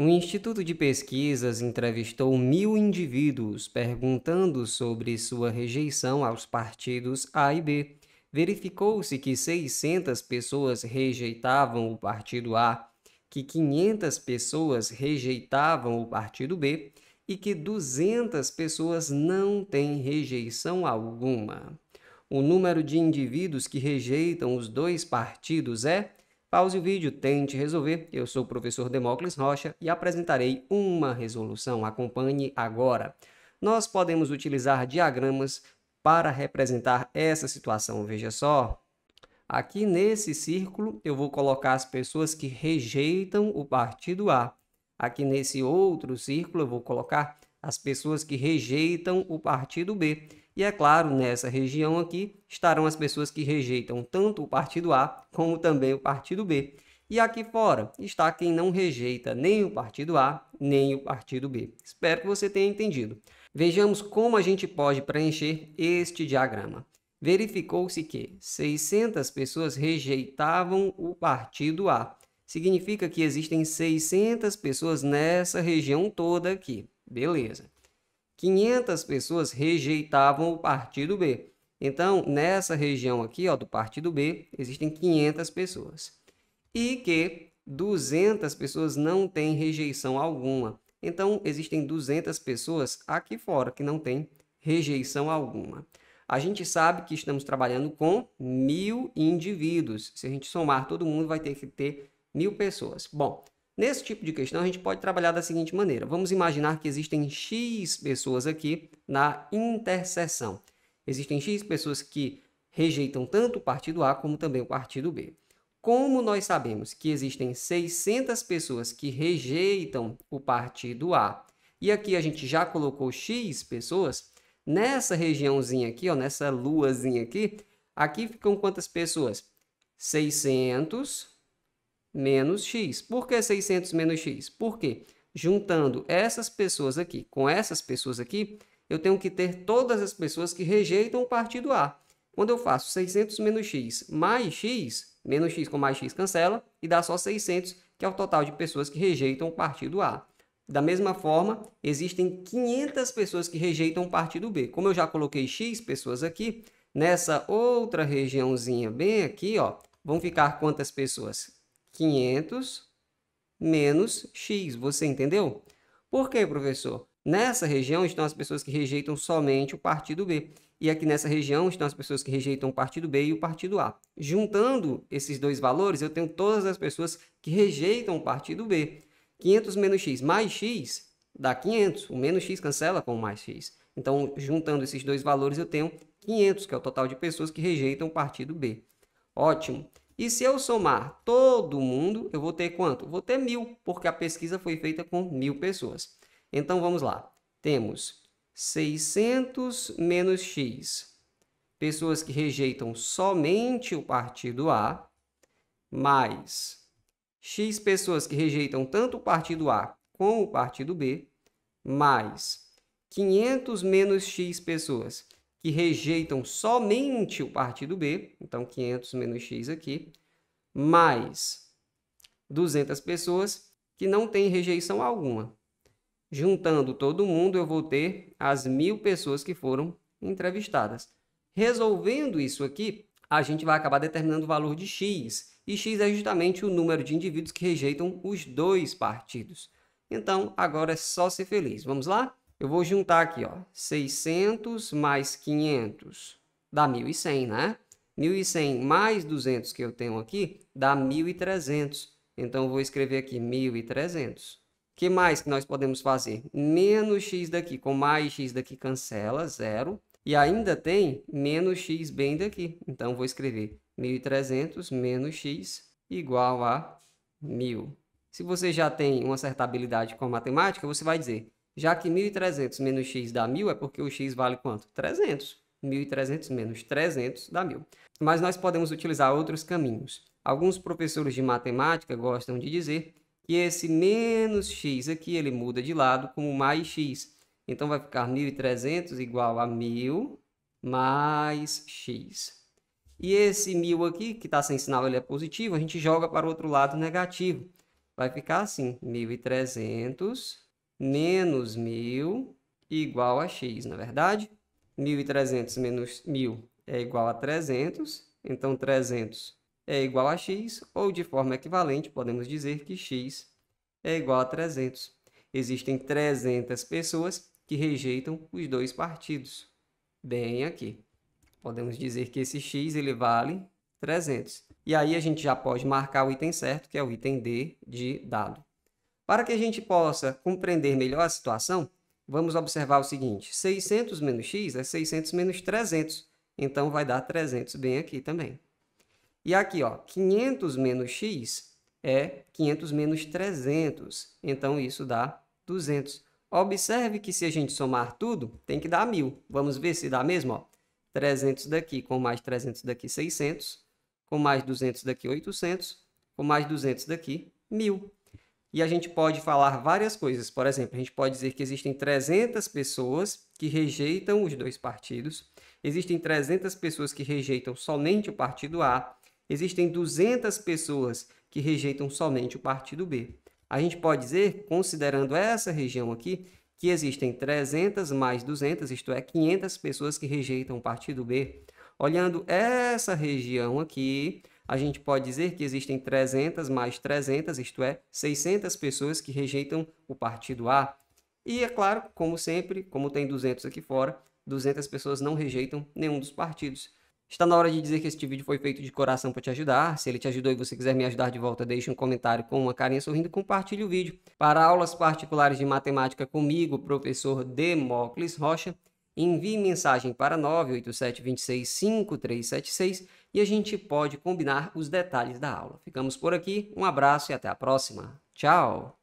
Um instituto de pesquisas entrevistou mil indivíduos perguntando sobre sua rejeição aos partidos A e B. Verificou-se que 600 pessoas rejeitavam o partido A, que 500 pessoas rejeitavam o partido B e que 200 pessoas não têm rejeição alguma. O número de indivíduos que rejeitam os dois partidos é Pause o vídeo, tente resolver. Eu sou o professor Demócles Rocha e apresentarei uma resolução. Acompanhe agora. Nós podemos utilizar diagramas para representar essa situação. Veja só. Aqui nesse círculo, eu vou colocar as pessoas que rejeitam o partido A. Aqui nesse outro círculo, eu vou colocar as pessoas que rejeitam o partido B. E é claro, nessa região aqui estarão as pessoas que rejeitam tanto o partido A como também o partido B. E aqui fora está quem não rejeita nem o partido A nem o partido B. Espero que você tenha entendido. Vejamos como a gente pode preencher este diagrama. Verificou-se que 600 pessoas rejeitavam o partido A. Significa que existem 600 pessoas nessa região toda aqui. Beleza. 500 pessoas rejeitavam o partido B. Então, nessa região aqui, ó, do partido B, existem 500 pessoas. E que 200 pessoas não têm rejeição alguma. Então, existem 200 pessoas aqui fora que não têm rejeição alguma. A gente sabe que estamos trabalhando com mil indivíduos. Se a gente somar todo mundo, vai ter que ter mil pessoas. Bom, Nesse tipo de questão, a gente pode trabalhar da seguinte maneira: vamos imaginar que existem X pessoas aqui na interseção. Existem X pessoas que rejeitam tanto o partido A como também o partido B. Como nós sabemos que existem 600 pessoas que rejeitam o partido A, e aqui a gente já colocou X pessoas, nessa regiãozinha aqui, ó, nessa luazinha aqui, aqui ficam quantas pessoas? 600 menos x. Por que 600 menos x? Porque juntando essas pessoas aqui com essas pessoas aqui, eu tenho que ter todas as pessoas que rejeitam o partido A. Quando eu faço 600 menos x mais x, menos x com mais x cancela, e dá só 600, que é o total de pessoas que rejeitam o partido A. Da mesma forma, existem 500 pessoas que rejeitam o partido B. Como eu já coloquei x pessoas aqui, nessa outra regiãozinha bem aqui, ó, vão ficar quantas pessoas? 500 menos x. Você entendeu? Por quê, professor? Nessa região estão as pessoas que rejeitam somente o partido B. E aqui nessa região estão as pessoas que rejeitam o partido B e o partido A. Juntando esses dois valores, eu tenho todas as pessoas que rejeitam o partido B. 500 menos x mais x dá 500. O menos x cancela com mais x. Então, juntando esses dois valores, eu tenho 500, que é o total de pessoas que rejeitam o partido B. Ótimo. E se eu somar todo mundo, eu vou ter quanto? Vou ter mil, porque a pesquisa foi feita com mil pessoas. Então vamos lá. Temos 600 menos X, pessoas que rejeitam somente o partido A, mais X pessoas que rejeitam tanto o partido A como o partido B, mais 500 menos X pessoas que rejeitam somente o partido B, então 500 menos x aqui, mais 200 pessoas que não têm rejeição alguma. Juntando todo mundo, eu vou ter as mil pessoas que foram entrevistadas. Resolvendo isso aqui, a gente vai acabar determinando o valor de x, e x é justamente o número de indivíduos que rejeitam os dois partidos. Então, agora é só ser feliz. Vamos lá? Eu vou juntar aqui, ó, 600 mais 500 dá 1.100, né? 1.100 mais 200 que eu tenho aqui dá 1.300. Então, eu vou escrever aqui 1.300. O que mais que nós podemos fazer? Menos x daqui com mais x daqui cancela, zero. E ainda tem menos x bem daqui. Então, eu vou escrever 1.300 menos x igual a 1.000. Se você já tem uma certa habilidade com matemática, você vai dizer já que 1.300 menos x dá 1.000, é porque o x vale quanto? 300. 1.300 menos 300 dá 1.000. Mas nós podemos utilizar outros caminhos. Alguns professores de matemática gostam de dizer que esse menos x aqui ele muda de lado como mais x. Então vai ficar 1.300 igual a 1.000 mais x. E esse 1.000 aqui, que está sem sinal, ele é positivo, a gente joga para o outro lado negativo. Vai ficar assim, 1.300 menos 1.000 igual a x, na é verdade? 1.300 menos 1.000 é igual a 300, então 300 é igual a x, ou de forma equivalente, podemos dizer que x é igual a 300. Existem 300 pessoas que rejeitam os dois partidos, bem aqui. Podemos dizer que esse x ele vale 300. E aí a gente já pode marcar o item certo, que é o item D de dado. Para que a gente possa compreender melhor a situação, vamos observar o seguinte: 600 menos x é 600 menos 300. Então vai dar 300 bem aqui também. E aqui, ó, 500 menos x é 500 menos 300. Então isso dá 200. Observe que se a gente somar tudo, tem que dar 1.000. Vamos ver se dá mesmo, ó. 300 daqui com mais 300 daqui, 600. Com mais 200 daqui, 800. Com mais 200 daqui, 1.000. E a gente pode falar várias coisas. Por exemplo, a gente pode dizer que existem 300 pessoas que rejeitam os dois partidos, existem 300 pessoas que rejeitam somente o partido A, existem 200 pessoas que rejeitam somente o partido B. A gente pode dizer, considerando essa região aqui, que existem 300 mais 200, isto é, 500 pessoas que rejeitam o partido B. Olhando essa região aqui, a gente pode dizer que existem 300 mais 300, isto é, 600 pessoas que rejeitam o partido A. E é claro, como sempre, como tem 200 aqui fora, 200 pessoas não rejeitam nenhum dos partidos. Está na hora de dizer que este vídeo foi feito de coração para te ajudar. Se ele te ajudou e você quiser me ajudar de volta, deixe um comentário com uma carinha sorrindo e compartilhe o vídeo. Para aulas particulares de matemática comigo, professor Demócles Rocha, Envie mensagem para 987265376 e a gente pode combinar os detalhes da aula. Ficamos por aqui, um abraço e até a próxima. Tchau!